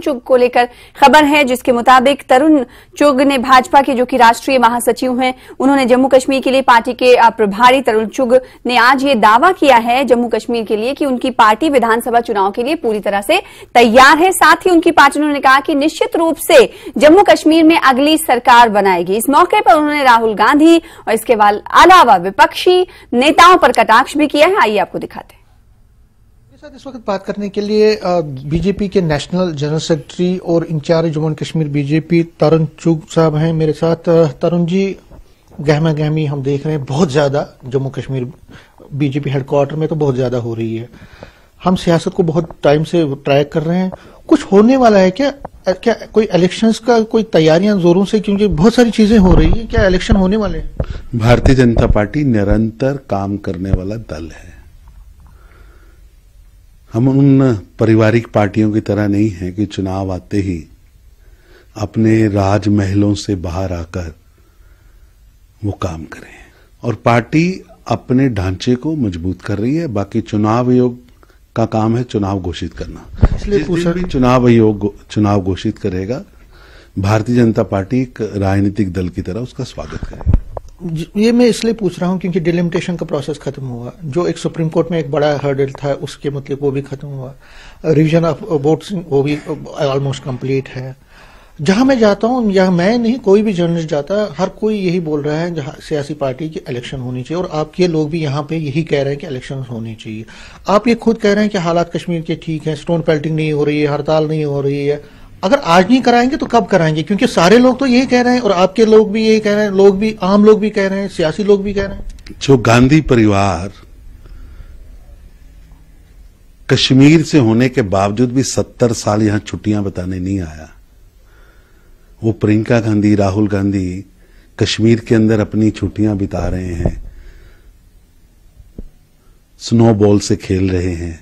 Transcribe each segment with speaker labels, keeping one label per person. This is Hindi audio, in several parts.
Speaker 1: तरुण चुग को लेकर खबर है जिसके मुताबिक तरुण चुग ने भाजपा के जो कि राष्ट्रीय महासचिव हैं उन्होंने जम्मू कश्मीर के लिए पार्टी के प्रभारी तरुण चुग ने आज ये दावा किया है जम्मू कश्मीर के लिए कि उनकी पार्टी विधानसभा चुनाव के लिए पूरी तरह से तैयार है साथ ही उनकी पार्टी उन्होंने कहा कि निश्चित रूप से जम्मू कश्मीर में अगली सरकार बनाएगी इस मौके पर उन्होंने राहुल गांधी और इसके अलावा विपक्षी नेताओं पर कटाक्ष भी किया है आइए आपको दिखाते हैं
Speaker 2: साथ इस वक्त बात करने के लिए बीजेपी के नेशनल जनरल सेक्रेटरी और incharge Jammu and Kashmir BJP Tarun Chugh साहब हैं मेरे साथ तरुण जी गहमा गहमी हम देख रहे हैं बहुत ज्यादा जम्मू कश्मीर बीजेपी हेडक्वार्टर में तो बहुत ज्यादा हो रही है हम सियासत को बहुत टाइम से ट्रैक कर रहे हैं कुछ होने वाला है क्या क्या कोई इलेक्शन का कोई तैयारियां जोरों से क्योंकि बहुत सारी चीजें हो रही है क्या इलेक्शन होने वाले
Speaker 1: भारतीय जनता पार्टी निरंतर काम करने वाला दल है हम उन पारिवारिक पार्टियों की तरह नहीं है कि चुनाव आते ही अपने राजमहलों से बाहर आकर वो काम करें और पार्टी अपने ढांचे को मजबूत कर रही है बाकी चुनाव आयोग का काम है चुनाव घोषित करना इसलिए पूछा भी चुनाव आयोग चुनाव घोषित करेगा भारतीय जनता पार्टी एक राजनीतिक दल की तरह उसका स्वागत करेगा
Speaker 2: ये मैं इसलिए पूछ रहा हूँ क्योंकि डिलिमिटेशन का प्रोसेस खत्म हुआ जो एक सुप्रीम कोर्ट में एक बड़ा हर्डल था उसके मतलब वो भी खत्म हुआ रिविजन ऑफ वोट्स वो भी ऑलमोस्ट कंप्लीट है जहां मैं जाता हूं या मैं नहीं कोई भी जर्नलिस्ट जाता हर कोई यही बोल रहा है जहां सियासी पार्टी की इलेक्शन होनी चाहिए और आपके लोग भी यहां पे यही कह रहे हैं कि इलेक्शन होनी चाहिए आप ये खुद कह रहे हैं कि हालात कश्मीर के ठीक है स्टोन पेल्टिंग नहीं हो रही है हड़ताल नहीं हो रही है अगर आज नहीं कराएंगे तो कब कराएंगे क्योंकि सारे लोग तो यही कह रहे हैं और आपके लोग भी यही कह रहे हैं लोग भी आम लोग भी कह रहे हैं सियासी लोग भी कह रहे हैं
Speaker 1: जो गांधी परिवार कश्मीर से होने के बावजूद भी सत्तर साल यहां छुट्टियां बताने नहीं आया वो प्रियंका गांधी राहुल गांधी कश्मीर के अंदर अपनी छुट्टियां बिता रहे हैं स्नो बॉल से खेल रहे हैं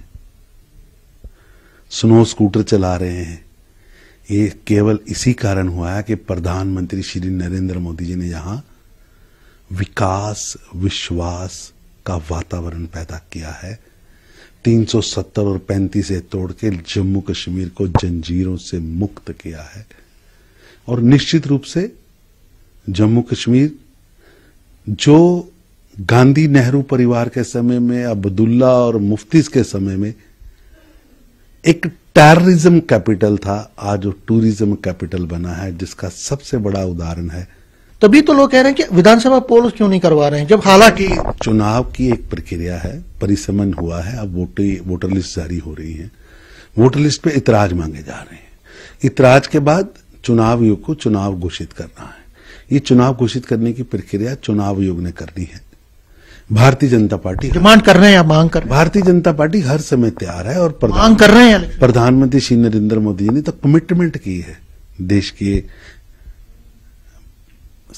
Speaker 1: स्नो स्कूटर चला रहे हैं ये केवल इसी कारण हुआ है कि प्रधानमंत्री श्री नरेंद्र मोदी जी ने यहां विकास विश्वास का वातावरण पैदा किया है 370 और 35 से तोड़ के जम्मू कश्मीर को जंजीरों से मुक्त किया है और निश्चित रूप से जम्मू कश्मीर जो गांधी नेहरू परिवार के समय में अब्दुल्ला और मुफ्तीस के समय में एक टेररिज्म कैपिटल था आज वो टूरिज्म कैपिटल बना है जिसका सबसे बड़ा उदाहरण है
Speaker 2: तभी तो लोग कह रहे हैं कि विधानसभा पोल क्यों नहीं करवा रहे हैं जब हालांकि
Speaker 1: चुनाव की एक प्रक्रिया है परिसमन हुआ है अब वोटर वोटर लिस्ट जारी हो रही है वोटर लिस्ट पे इतराज मांगे जा रहे हैं इतराज के बाद चुनाव आयोग को चुनाव घोषित करना है ये चुनाव घोषित करने की प्रक्रिया चुनाव आयोग ने करनी है भारतीय जनता पार्टी डिमांड कर रहे हैं या मांग कर भारतीय जनता पार्टी हर समय तैयार है और मांग कर रहे हैं प्रधानमंत्री श्री नरेंद्र मोदी ने तो कमिटमेंट की है देश के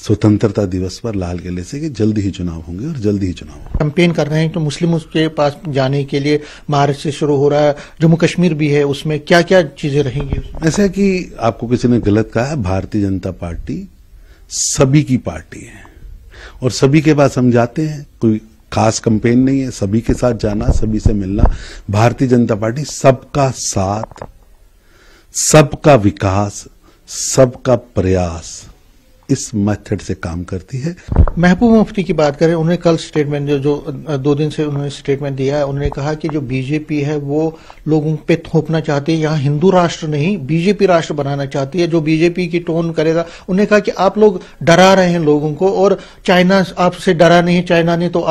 Speaker 1: स्वतंत्रता दिवस पर लाल किले से कि जल्द ही चुनाव होंगे और जल्द ही चुनाव
Speaker 2: कैंपेन कर रहे हैं तो मुस्लिम के पास जाने के लिए महाराष्ट्र से शुरू हो रहा है जम्मू कश्मीर भी है उसमें क्या क्या चीजें रहेंगी
Speaker 1: ऐसा कि आपको किसी ने गलत कहा है भारतीय जनता पार्टी सभी की पार्टी है और सभी के पास हम जाते हैं कोई खास कंपेन नहीं है सभी के साथ जाना सभी से मिलना भारतीय जनता पार्टी सबका साथ सबका विकास सबका प्रयास इस मेथड से काम करती
Speaker 2: है महबूब मुफ्ती की बात करें उन्होंने कल स्टेटमेंट जो जो दो दिन से उन्होंने स्टेटमेंट दिया है उन्होंने कहा कि जो बीजेपी है वो लोगों पे थोपना चाहती है यहाँ हिंदू राष्ट्र नहीं बीजेपी राष्ट्र बनाना चाहती है जो बीजेपी की टोन करेगा उन्होंने कहा कि आप लोग डरा रहे हैं लोगों को और चाइना आपसे डरा नहीं चाइना ने तो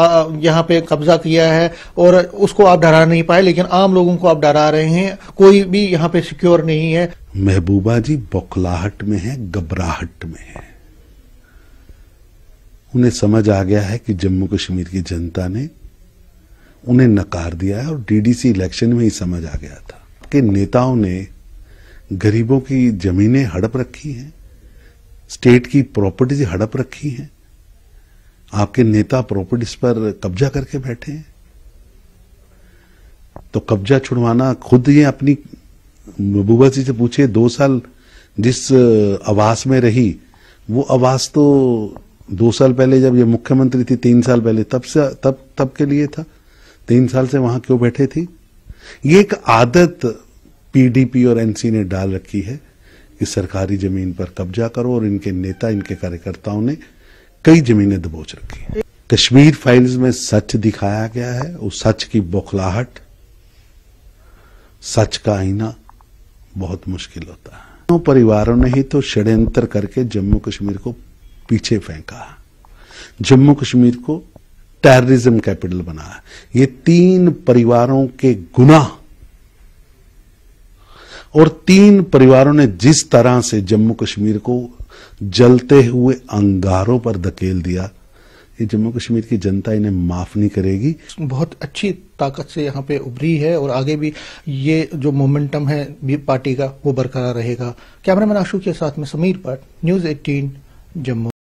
Speaker 2: यहाँ पे कब्जा किया है और उसको आप डरा नहीं पाए लेकिन आम लोगों को आप डरा रहे हैं कोई भी यहाँ पे सिक्योर नहीं है
Speaker 1: महबूबा जी बौखलाहट में है घबराहट में है उन्हें समझ आ गया है कि जम्मू कश्मीर की जनता ने उन्हें नकार दिया है और डीडीसी इलेक्शन में ही समझ आ गया था कि नेताओं ने गरीबों की जमीनें हड़प रखी हैं स्टेट की प्रॉपर्टीज हड़प रखी हैं आपके नेता प्रॉपर्टीज पर कब्जा करके बैठे हैं तो कब्जा छुड़वाना खुद ये अपनी महबूबा जी से पूछे दो साल जिस आवास में रही वो आवास तो दो साल पहले जब ये मुख्यमंत्री थी तीन साल पहले तब से तब तब के लिए था तीन साल से वहां क्यों बैठे थी ये एक आदत पीडीपी और एनसी ने डाल रखी है कि सरकारी जमीन पर कब्जा करो और इनके नेता इनके कार्यकर्ताओं ने कई जमीनें दबोच रखी कश्मीर फाइल्स में सच दिखाया गया है उस सच की बौखलाहट सच का आईना बहुत मुश्किल होता है परिवारों ने ही तो षड्यंत्र करके जम्मू कश्मीर को पीछे फेंका जम्मू कश्मीर को टेररिज्म कैपिटल बनाया ये तीन परिवारों के गुना और तीन परिवारों ने जिस तरह से जम्मू कश्मीर को जलते हुए अंगारों पर धकेल दिया ये जम्मू कश्मीर की जनता इन्हें माफ नहीं करेगी
Speaker 2: बहुत अच्छी ताकत से यहाँ पे उभरी है और आगे भी ये जो मोमेंटम है पार्टी का वो बरकरार रहेगा कैमरामैन आशू के साथ में समीर पर न्यूज 18 जम्मू